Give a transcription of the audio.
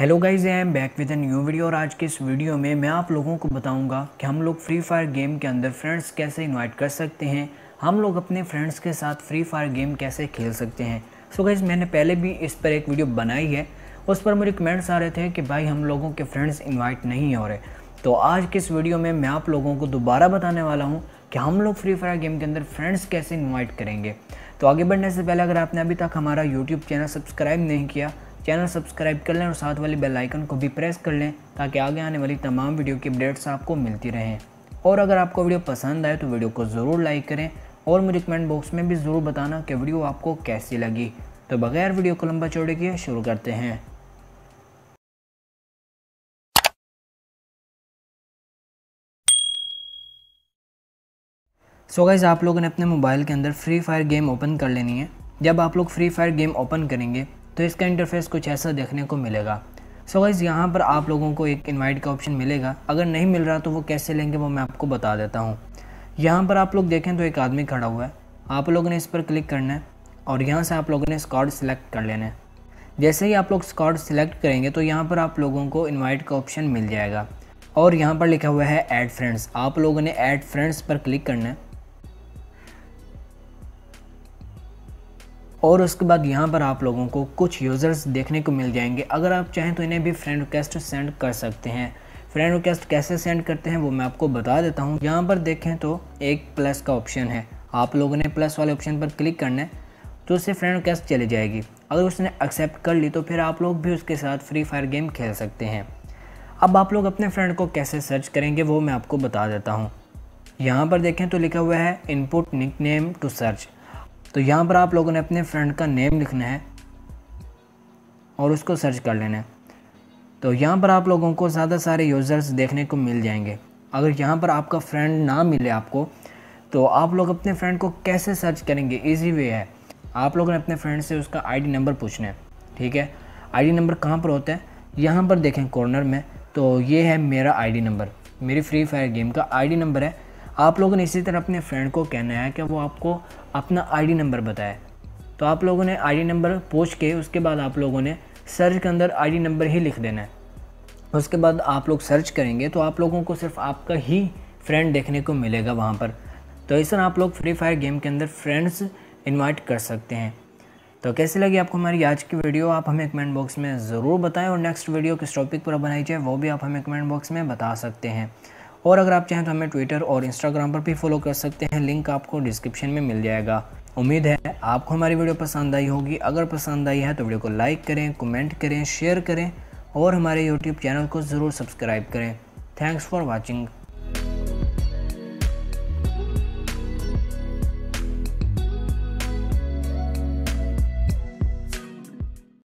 hello guys I am back with a new video और आज के इस वीडियो में मैं आप लोगों को बताऊंगा कि हम लोग फ्री फायर गेम के अंदर फ्रेंड्स कैसे इनवाइट कर सकते हैं हम लोग अपने फ्रेंड्स के साथ फ्री फायर गेम कैसे खेल सकते हैं सो so गाइज़ मैंने पहले भी इस पर एक वीडियो बनाई है उस पर मुझे कमेंट्स आ रहे थे कि भाई हम लोगों के फ्रेंड्स इन्वाइट नहीं हो रहे तो आज के इस वीडियो में मैं आप लोगों को दोबारा बताने वाला हूँ कि हम लोग फ्री फायर गेम के अंदर फ्रेंड्स कैसे इन्वाइट करेंगे तो आगे बढ़ने से पहले अगर आपने अभी तक हमारा यूट्यूब चैनल सब्सक्राइब नहीं किया चैनल सब्सक्राइब कर लें और साथ वाले बेल आइकन को भी प्रेस कर लें ताकि आगे आने वाली तमाम वीडियो की अपडेट्स आपको मिलती रहें और अगर आपको वीडियो पसंद आए तो वीडियो को ज़रूर लाइक करें और मुझे कमेंट बॉक्स में भी ज़रूर बताना कि वीडियो आपको कैसी लगी तो बगैर वीडियो को लंबा चौड़े किए शुरू करते हैं सो so गाइज़ आप लोगों ने अपने मोबाइल के अंदर फ्री फायर गेम ओपन कर लेनी है जब आप लोग फ्री फायर गेम ओपन करेंगे तो इसका इंटरफेस कुछ ऐसा देखने को मिलेगा सो so गाइज़ यहाँ पर आप लोगों को एक इनवाइट का ऑप्शन मिलेगा अगर नहीं मिल रहा तो वो कैसे लेंगे वो मैं आपको बता देता हूँ यहाँ पर आप लोग देखें तो एक आदमी खड़ा हुआ है आप लोगों ने इस पर क्लिक करना है और यहाँ से आप लोगों ने स्कॉड सिलेक्ट कर लेना है जैसे ही आप लोग स्कॉड सिलेक्ट करेंगे तो यहाँ पर आप लोगों को इन्वाइट का ऑप्शन मिल जाएगा और यहाँ पर लिखा हुआ है ऐड फ्रेंड्स आप लोगों ने ऐड फ्रेंड्स पर क्लिक करना है और उसके बाद यहाँ पर आप लोगों को कुछ यूज़र्स देखने को मिल जाएंगे अगर आप चाहें तो इन्हें भी फ्रेंड रिक्वेस्ट सेंड कर सकते हैं फ्रेंड रिक्वेस्ट कैसे सेंड करते हैं वो मैं आपको बता देता हूँ यहाँ पर देखें तो एक प्लस का ऑप्शन है आप लोगों ने प्लस वाले ऑप्शन पर क्लिक करना है तो उससे फ्रेंड रिक्वेस्ट चली जाएगी अगर उसने एक्सेप्ट कर ली तो फिर आप लोग भी उसके साथ फ्री फायर गेम खेल सकते हैं अब आप लोग अपने फ्रेंड को कैसे सर्च करेंगे वो मैं आपको बता देता हूँ यहाँ पर देखें तो लिखा हुआ है input nick name to search तो यहाँ पर आप लोगों ने अपने फ्रेंड का नेम लिखना है और उसको सर्च कर लेना है तो यहाँ पर आप लोगों को ज़्यादा सारे यूज़र्स देखने को मिल जाएंगे अगर यहाँ पर आपका फ्रेंड ना मिले आपको तो आप लोग अपने फ्रेंड को कैसे सर्च करेंगे इजी वे है आप लोगों ने अपने फ्रेंड से उसका आईडी नंबर पूछना है ठीक है आईडी नंबर कहाँ पर होता है यहाँ पर देखें कॉर्नर में तो ये है मेरा आईडी नंबर मेरी फ्री फायर गेम का आईडी नंबर है आप लोगों ने इसी तरह अपने फ्रेंड को कहना है कि वो आपको अपना आईडी नंबर बताए तो आप लोगों ने आईडी नंबर पूछ के उसके बाद आप लोगों ने सर्च के अंदर आईडी नंबर ही लिख देना है उसके बाद आप लोग सर्च करेंगे तो आप लोगों को सिर्फ आपका ही फ्रेंड देखने को मिलेगा वहाँ पर तो इस तरह आप लोग फ्री फायर गेम के अंदर फ्रेंड्स इन्वाइट कर सकते हैं तो कैसे लगी आपको हमारी आज की वीडियो आप हमें कमेंट बॉक्स में ज़रूर बताएं और नेक्स्ट वीडियो किस टॉपिक पर बनाई जाए वो भी आप हमें कमेंट बॉक्स में बता सकते हैं और अगर आप चाहें तो हमें ट्विटर और इंस्टाग्राम पर भी फॉलो कर सकते हैं लिंक आपको डिस्क्रिप्शन में मिल जाएगा उम्मीद है आपको हमारी वीडियो पसंद आई होगी अगर पसंद आई है तो वीडियो को लाइक करें कमेंट करें शेयर करें और हमारे यूट्यूब चैनल को ज़रूर सब्सक्राइब करें थैंक्स फॉर वॉचिंग